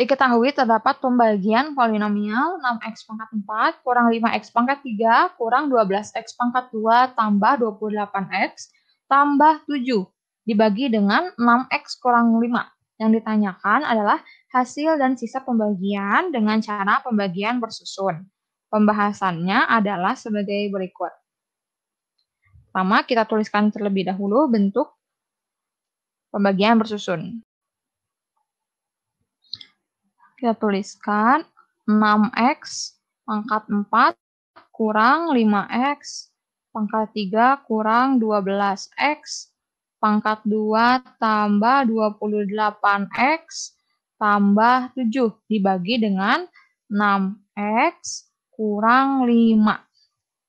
Diketahui terdapat pembagian polinomial 6x pangkat 4 kurang 5x pangkat 3 kurang 12x pangkat 2 tambah 28x tambah 7 dibagi dengan 6x kurang 5. Yang ditanyakan adalah hasil dan sisa pembagian dengan cara pembagian bersusun. Pembahasannya adalah sebagai berikut. Pertama, kita tuliskan terlebih dahulu bentuk pembagian bersusun. Kita tuliskan 6X pangkat 4 kurang 5X pangkat 3 kurang 12X pangkat 2 tambah 28X tambah 7 dibagi dengan 6X kurang 5.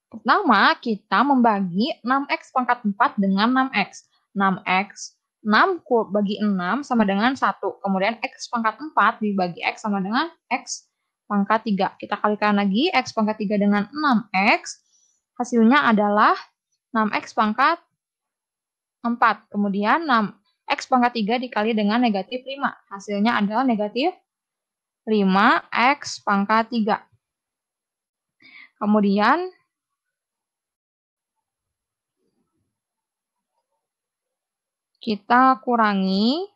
Pertama, kita membagi 6X pangkat 4 dengan 6X. 6X 6 bagi 6 sama dengan 1. Kemudian X pangkat 4 dibagi X sama dengan X pangkat 3. Kita kalikan lagi X pangkat 3 dengan 6X. Hasilnya adalah 6X pangkat 4. Kemudian 6X pangkat 3 dikali dengan negatif 5. Hasilnya adalah negatif 5X pangkat 3. Kemudian Kita kurangi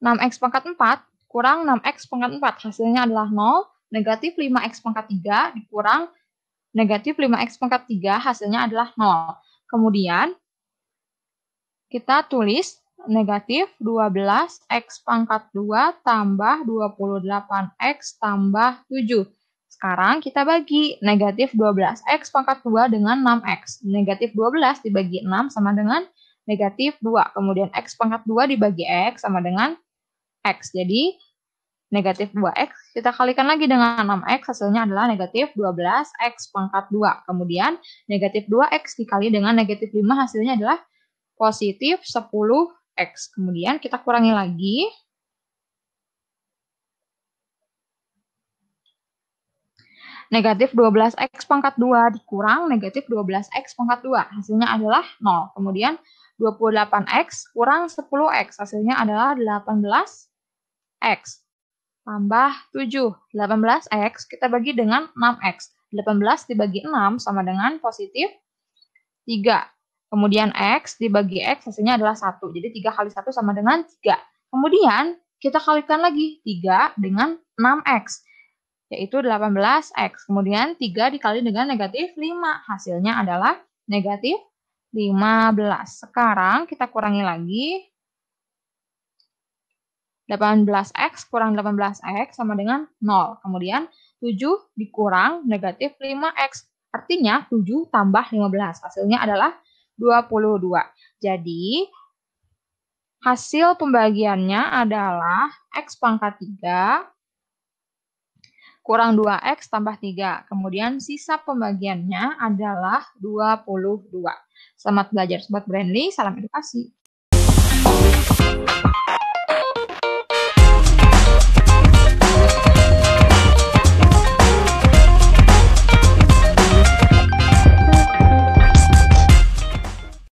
6x pangkat 4 kurang 6x pangkat 4. Hasilnya adalah 0. Negatif 5x pangkat 3 dikurang negatif 5x pangkat 3 hasilnya adalah 0. Kemudian kita tulis negatif 12x pangkat 2 tambah 28x tambah 7. Sekarang kita bagi negatif 12x pangkat 2 dengan 6x. Negatif 12 dibagi 6 sama dengan negatif 2. Kemudian x pangkat 2 dibagi x sama dengan x. Jadi negatif 2x kita kalikan lagi dengan 6x hasilnya adalah negatif 12x pangkat 2. Kemudian negatif 2x dikali dengan negatif 5 hasilnya adalah positif 10x. Kemudian kita kurangi lagi negatif 12x pangkat 2 dikurang negatif 12x pangkat 2. Hasilnya adalah 0. Kemudian 28x kurang 10x. Hasilnya adalah 18x. Tambah 7, 18x kita bagi dengan 6x. 18 dibagi 6 sama dengan positif 3. Kemudian x dibagi x hasilnya adalah 1. Jadi 3 kali 1 sama dengan 3. Kemudian kita kalikan lagi 3 dengan 6x yaitu 18X. Kemudian 3 dikali dengan negatif 5. Hasilnya adalah negatif 15. Sekarang kita kurangi lagi. 18X kurang 18X sama dengan 0. Kemudian 7 dikurang negatif 5X. Artinya 7 tambah 15. Hasilnya adalah 22. Jadi hasil pembagiannya adalah X pangkat 3 kurang 2x tambah 3. Kemudian sisa pembagiannya adalah 22. Selamat belajar Sobat Brandly, salam edukasi.